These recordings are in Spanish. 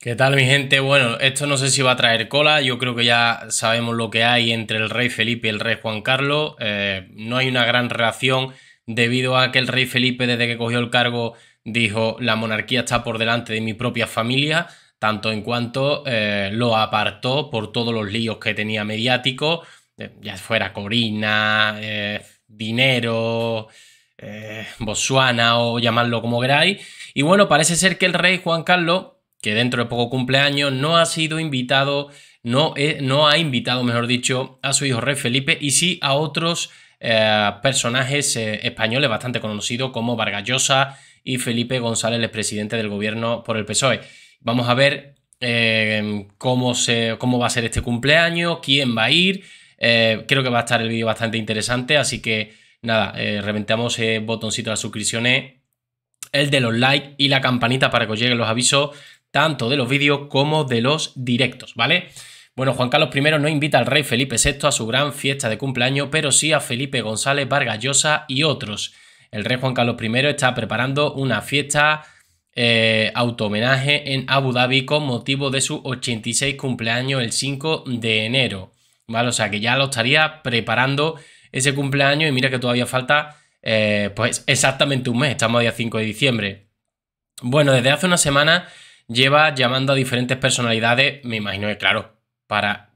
¿Qué tal mi gente? Bueno, esto no sé si va a traer cola, yo creo que ya sabemos lo que hay entre el rey Felipe y el rey Juan Carlos, eh, no hay una gran relación debido a que el rey Felipe desde que cogió el cargo dijo la monarquía está por delante de mi propia familia, tanto en cuanto eh, lo apartó por todos los líos que tenía mediático, eh, ya fuera Corina, dinero, Botswana o llamarlo como queráis, y bueno, parece ser que el rey Juan Carlos que dentro de poco cumpleaños, no ha sido invitado, no, no ha invitado, mejor dicho, a su hijo Rey Felipe y sí a otros eh, personajes eh, españoles bastante conocidos como Vargallosa y Felipe González, el presidente del gobierno por el PSOE. Vamos a ver eh, cómo, se, cómo va a ser este cumpleaños, quién va a ir. creo que va a estar el vídeo bastante interesante, así que nada, reventamos el botoncito de las suscripciones el de los likes y la campanita para que os lleguen los avisos tanto de los vídeos como de los directos, ¿vale? Bueno, Juan Carlos I no invita al rey Felipe VI a su gran fiesta de cumpleaños, pero sí a Felipe González Vargas y otros. El rey Juan Carlos I está preparando una fiesta eh, auto-homenaje en Abu Dhabi con motivo de su 86 cumpleaños el 5 de enero. ¿Vale? O sea que ya lo estaría preparando ese cumpleaños y mira que todavía falta eh, pues exactamente un mes, estamos a día 5 de diciembre. Bueno, desde hace una semana lleva llamando a diferentes personalidades, me imagino que claro, para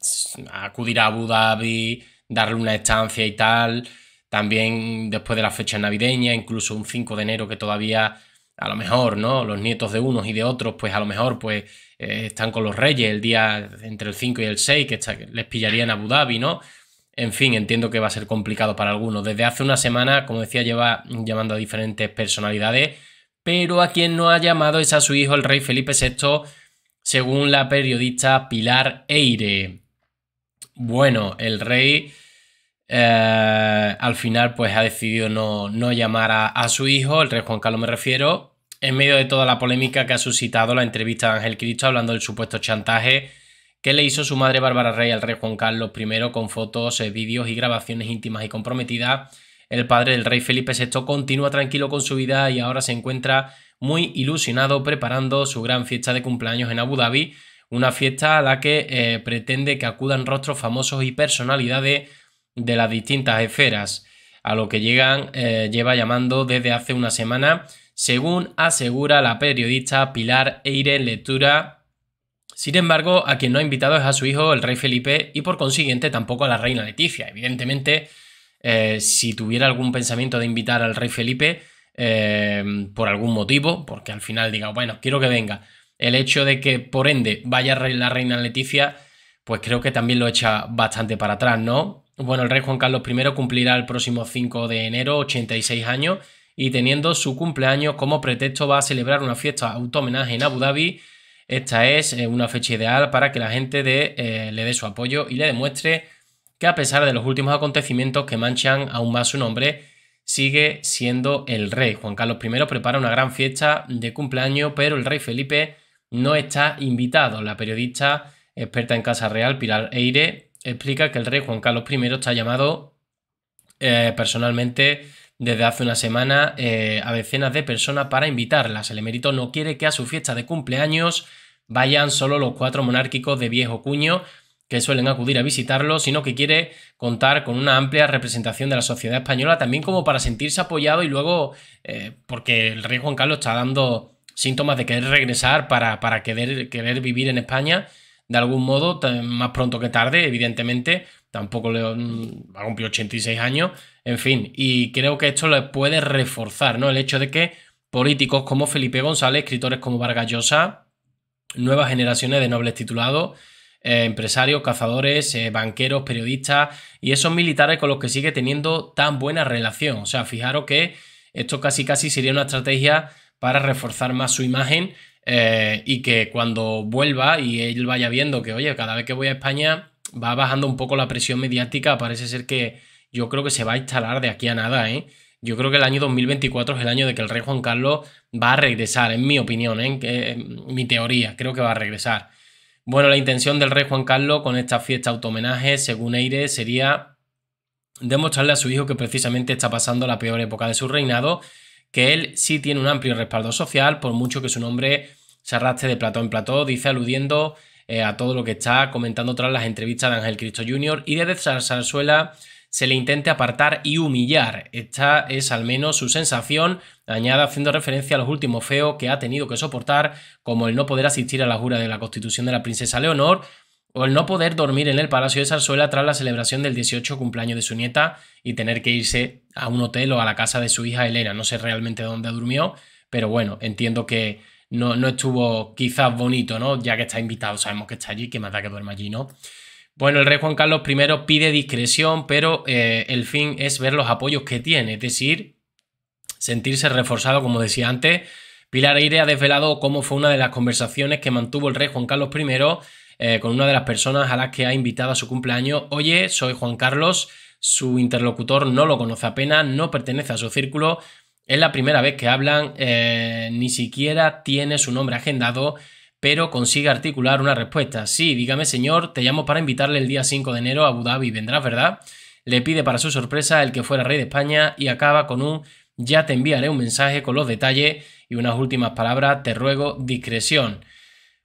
acudir a Abu Dhabi, darle una estancia y tal, también después de la fecha navideña, incluso un 5 de enero que todavía a lo mejor, ¿no? Los nietos de unos y de otros, pues a lo mejor, pues eh, están con los reyes el día entre el 5 y el 6, que, les pillarían Abu Dhabi, ¿no? En fin, entiendo que va a ser complicado para algunos. Desde hace una semana, como decía, lleva llamando a diferentes personalidades pero a quien no ha llamado es a su hijo el rey Felipe VI, según la periodista Pilar Eire. Bueno, el rey eh, al final pues ha decidido no, no llamar a, a, su hijo, el rey Juan Carlos me refiero, en medio de toda la polémica que ha suscitado la entrevista de Ángel Cristo hablando del supuesto chantaje que le hizo su madre Bárbara Rey al rey Juan Carlos I con fotos, eh, vídeos y grabaciones íntimas y comprometidas el padre del rey Felipe VI continúa tranquilo con su vida y ahora se encuentra muy ilusionado preparando su gran fiesta de cumpleaños en Abu Dhabi, una fiesta a la que eh, pretende que acudan rostros famosos y personalidades de las distintas esferas, a lo que llegan, eh, lleva llamando desde hace una semana, según asegura la periodista Pilar Eire Lectura. Sin embargo, a quien no ha invitado es a su hijo, el rey Felipe, y por consiguiente tampoco a la reina Leticia. Evidentemente, eh, si tuviera algún pensamiento de invitar al rey Felipe eh, por algún motivo, porque al final diga, bueno, quiero que venga. El hecho de que por ende vaya la reina Leticia, pues creo que también lo echa bastante para atrás, ¿no? Bueno, el rey Juan Carlos I cumplirá el próximo 5 de enero 86 años y teniendo su cumpleaños como pretexto va a celebrar una fiesta auto-homenaje en Abu Dhabi. Esta es eh, una fecha ideal para que la gente de, le dé su apoyo y le demuestre que a pesar de los últimos acontecimientos que manchan aún más su nombre, sigue siendo el rey. Juan Carlos I prepara una gran fiesta de cumpleaños, pero el rey Felipe no está invitado. La periodista experta en Casa Real, Pilar Eire, explica que el rey Juan Carlos I está llamado eh, personalmente desde hace una semana eh, a decenas de personas para invitarlas. El emérito no quiere que a su fiesta de cumpleaños vayan solo los cuatro monárquicos de viejo cuño, que suelen acudir a visitarlo, sino que quiere contar con una amplia representación de la sociedad española, también como para sentirse apoyado y luego, eh, porque el rey Juan Carlos está dando síntomas de querer regresar para, querer, vivir en España, de algún modo, más pronto que tarde, evidentemente, tampoco le ha cumplido 86 años, en fin, y creo que esto le puede reforzar, ¿no? El hecho de que políticos como Felipe González, escritores como Vargas Llosa, nuevas generaciones de nobles titulados, eh, empresarios, cazadores, eh, banqueros, periodistas y esos militares con los que sigue teniendo tan buena relación. O sea, fijaros que esto casi casi sería una estrategia para reforzar más su imagen eh, y que cuando vuelva y él vaya viendo que, oye, cada vez que voy a España va bajando un poco la presión mediática, parece ser que yo creo que se va a instalar de aquí a nada, ¿eh? Yo creo que el año 2024 es el año de que el rey Juan Carlos va a regresar, en mi opinión, ¿eh? que mi teoría, creo que va a regresar. Bueno, la intención del rey Juan Carlos con esta fiesta auto-homenaje, según Eire, sería demostrarle a su hijo que precisamente está pasando la peor época de su reinado, que él sí tiene un amplio respaldo social, por mucho que su nombre se arrastre de platón en plató, dice aludiendo eh, a todo lo que está comentando tras las entrevistas de Ángel Cristo Jr. y de Sarsuela se le intente apartar y humillar. Esta es al menos su sensación, añada haciendo referencia a los últimos feos que ha tenido que soportar, como el no poder asistir a la jura de la constitución de la princesa Leonor, o el no poder dormir en el Palacio de Zarzuela tras la celebración del 18 cumpleaños de su nieta y tener que irse a un hotel o a la casa de su hija Elena. No sé realmente dónde durmió, pero bueno, entiendo que no, no estuvo quizás bonito, ¿no? Ya que está invitado, sabemos que está allí, que más da que duerma allí, ¿no? Bueno, el rey Juan Carlos I pide discreción, pero eh, el fin es ver los apoyos que tiene, es decir, sentirse reforzado, como decía antes. Pilar Aire ha desvelado cómo fue una de las conversaciones que mantuvo el rey Juan Carlos I eh, con una de las personas a las que ha invitado a su cumpleaños. Oye, soy Juan Carlos, su interlocutor no lo conoce apenas, no pertenece a su círculo, es la primera vez que hablan, eh, ni siquiera tiene su nombre agendado pero consigue articular una respuesta. Sí, dígame señor, te llamo para invitarle el día 5 de enero a Abu Dhabi, vendrás, ¿verdad? Le pide para su sorpresa el que fuera rey de España y acaba con un ya te enviaré un mensaje con los detalles y unas últimas palabras, te ruego discreción.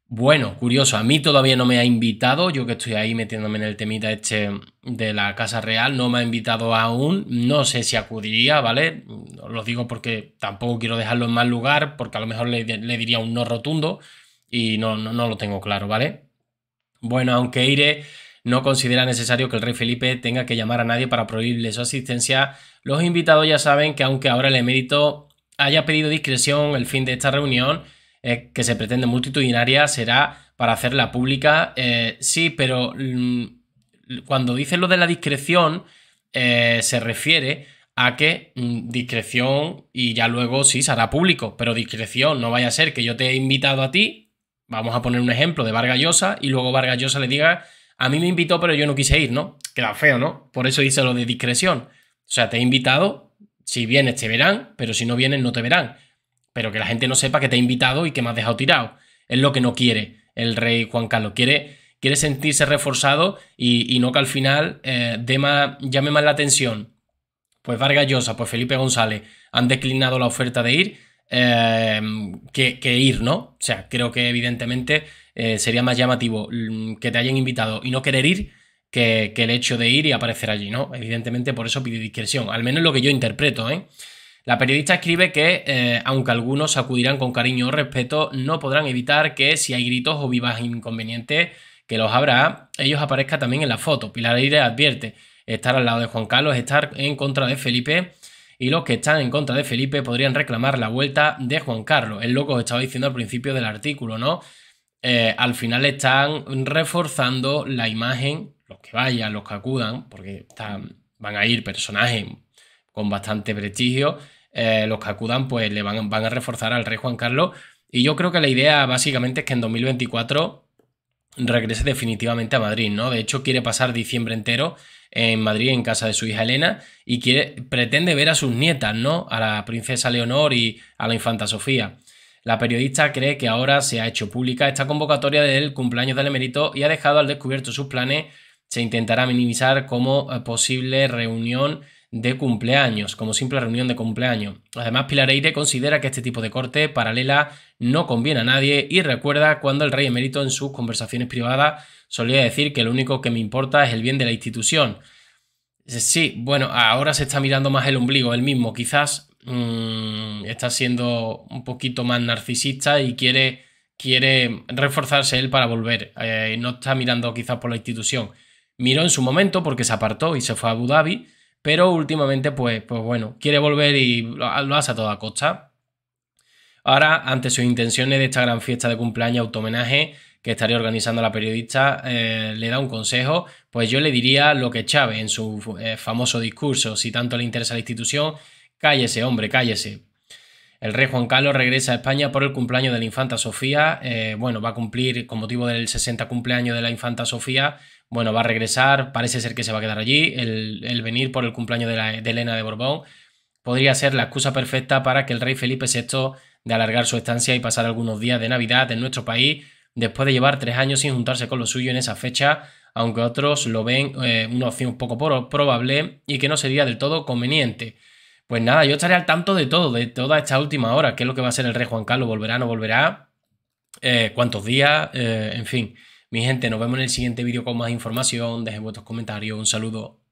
Bueno, curioso, a mí todavía no me ha invitado, yo que estoy ahí metiéndome en el temita este de la Casa Real, no me ha invitado aún, no sé si acudiría, ¿vale? Lo digo porque tampoco quiero dejarlo en mal lugar, porque a lo mejor le, le diría un no rotundo, y no, no, lo tengo claro, ¿vale? Bueno, aunque Ire no considera necesario que el rey Felipe tenga que llamar a nadie para prohibirle su asistencia, los invitados ya saben que aunque ahora el emérito haya pedido discreción, el fin de esta reunión, eh, que se pretende multitudinaria, será para hacerla pública. Eh, sí, pero mm, cuando dice lo de la discreción, eh, se refiere a que mm, discreción y ya luego sí será público, pero discreción, no vaya a ser que yo te he invitado a ti vamos a poner un ejemplo de Vargas y luego Vargas le diga, a mí me invitó pero yo no quise ir, ¿no? Queda feo, ¿no? Por eso dice lo de discreción. O sea, te he invitado, si vienes te verán, pero si no vienes no te verán. Pero que la gente no sepa que te he invitado y que me has dejado tirado. Es lo que no quiere el rey Juan Carlos. Quiere, sentirse reforzado y, no que al final eh, llame más la atención. Pues Vargas Llosa, pues Felipe González han declinado la oferta de ir Em, que, ir, ¿no? O sea, creo que evidentemente eh, sería más llamativo mm, que te hayan invitado y no querer ir que, el hecho de ir y aparecer allí, ¿no? Evidentemente por eso pide discreción, al menos lo que yo interpreto, ¿eh? La periodista escribe que, eh, aunque algunos acudirán con cariño o respeto, no podrán evitar que si hay gritos o vivas inconvenientes que los habrá, ellos aparezcan también en la foto. Pilar Aire advierte, estar al lado de Juan Carlos, estar en contra de Felipe y los que están en contra de Felipe podrían reclamar la vuelta de Juan Carlos. Es lo que os estaba diciendo al principio del artículo, ¿no? Eh, al final están reforzando la imagen, los que vayan, los que acudan, porque van a ir personajes con bastante prestigio, eh, los que acudan pues le van, van a reforzar al rey Juan Carlos. Y yo creo que la idea básicamente es que en 2024 regrese definitivamente a Madrid, ¿no? De hecho, quiere pasar diciembre entero en Madrid, en casa de su hija Elena, y quiere, pretende ver a sus nietas, ¿no? A la princesa Leonor y a la infanta Sofía. La periodista cree que ahora se ha hecho pública esta convocatoria del cumpleaños del emérito y ha dejado al descubierto sus planes. Se intentará minimizar como eh, posible reunión de cumpleaños, como simple reunión de cumpleaños. Además, Pilar Eire considera que este tipo de corte paralela no conviene a nadie y recuerda cuando el rey emérito en sus conversaciones privadas solía decir que lo único que me importa es el bien de la institución. Sí, bueno, ahora se está mirando más el ombligo, él mismo quizás mm, está siendo un poquito más narcisista y quiere, quiere reforzarse él para volver. Eh, no está mirando quizás por la institución. Miró en su momento porque se apartó y se fue a Abu Dhabi, pero últimamente, pues, pues bueno, quiere volver y lo, hace a toda costa. Ahora, ante sus intenciones de esta gran fiesta de cumpleaños auto-homenaje que estaría organizando la periodista, eh, le da un consejo, pues yo le diría lo que Chávez en su eh, famoso discurso, si tanto le interesa la institución, cállese, hombre, cállese. El rey Juan Carlos regresa a España por el cumpleaños de la infanta Sofía. Eh, bueno, va a cumplir con motivo del 60 cumpleaños de la infanta Sofía. Bueno, va a regresar, parece ser que se va a quedar allí. El, venir por el cumpleaños de, la, de Elena de Borbón podría ser la excusa perfecta para que el rey Felipe VI de alargar su estancia y pasar algunos días de Navidad en nuestro país después de llevar tres años sin juntarse con lo suyo en esa fecha, aunque otros lo ven eh, una opción poco probable y que no sería del todo conveniente. Pues nada, yo estaré al tanto de todo, de toda esta última hora, qué es lo que va a ser el rey Juan Carlos, volverá, no volverá, eh, cuántos días, eh, en fin. Mi gente, nos vemos en el siguiente vídeo con más información, dejen vuestros comentarios, un saludo.